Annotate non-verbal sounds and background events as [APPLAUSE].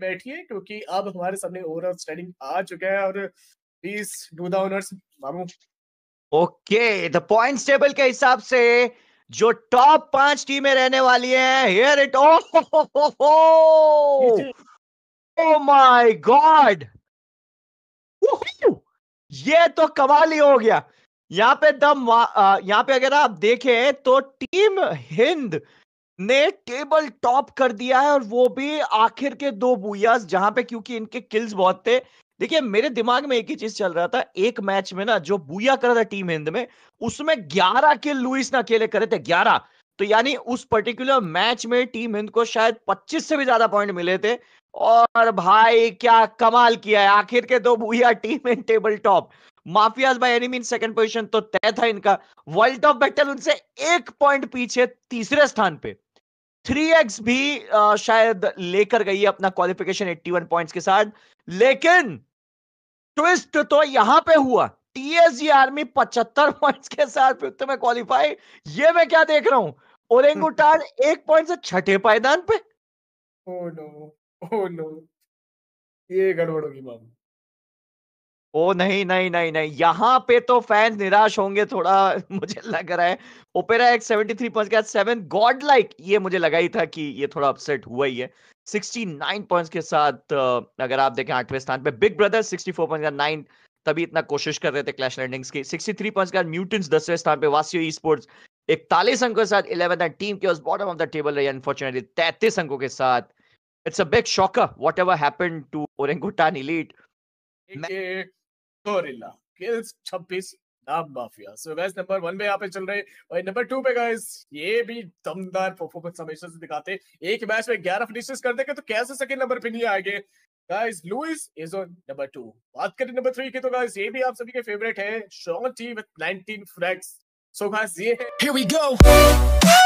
बैठिए क्योंकि अब हमारे सामने ओवरऑल स्टैंडिंग आ चुका है और प्लीज डू द ऑनर्स मामू ओके द पॉइंट्स टेबल के हिसाब से जो टॉप पांच टीमें रहने वाली हैं hear it oh my god ये तो कमाल ही हो गया यहाँ पे दम uh, यहाँ पे अगर आप देखें तो टीम हिंद ने टेबल टॉप कर दिया है और वो भी आखिर के दो बुयास जहां पे क्योंकि इनके किल्स बहुत थे देखिए मेरे दिमाग में एक ही चीज चल रहा था एक मैच में ना जो बुया करा था टीम हिंद में उसमें ग्यारह किल लुइस ने अकेले करे थे ग्यारह तो यानी उस पर्टिकुलर मैच में टीम हिंद को शायद 25 से भी ज्यादा पॉइंट मिले थे और भाई क्या कमाल किया है आखिर के दो बुया team in table top mafias by any mean second position तो तय था इनका वर्ल्ड ऑफ बैटल उनसे एक पॉइंट पीछे तीसरे स्थान पे थ्री एक्स भी आ, शायद लेकर गई है अपना क्वालिफिकेशन 81 पॉइंट्स के साथ लेकिन ट्विस्ट तो यहां पे हुआ टीएसजी आर्मी 75 पॉइंट्स के साथ फिफ्थ में क्वालिफाई ये मैं क्या देख रहा हूं ओरेंगुटान [LAUGHS] एक पॉइंट से छठे पायदान पे ओह नो ओह नो ये गड़बड़ होगी मामू ओ नहीं नहीं नहीं नहीं यहाँ पे तो फैन निराश होंगे थोड़ा [LAUGHS] मुझे लग रहा है opera X seventy three point के साथ सेवन गॉड लाइक ये मुझे लगा ही था कि ये थोड़ा अपसेट हुआ ही है 69 पॉइंट्स के साथ अगर आप देखें आठवें स्थान पे बिग ब्रदर 64 पॉइंट्स का नाइन तभी इतना कोशिश कर रहे थे क्लैश लैंडिंग्स की 63 पॉइंट्स का म्यूटेंट्स दसवें स्थान पे वासियो ई स्पोर्ट्स इकतालीस अंकों के साथ इलेवन एंड टीम के उस बॉटम ऑफ द टेबल रही अनफॉर्चुनेटली तैतीस अंकों के साथ it's a big shocker whatever happen to orangutan elite gorilla kills 26 नाम mafia so guys number one पे यहाँ पे चल रहे और नंबर टू पे गाइस ये भी दमदार परफॉर्मेंस हमेशा से दिखाते एक मैच में ग्यारह फिनिशेस कर देंगे तो कैसे सेकंड नंबर पे नहीं आएंगे guys Louis is on number two बात करें नंबर थ्री की तो गाइस ये भी आप सभी के फेवरेट है Shawn T with 19 frags so guys ये है हियर वी गो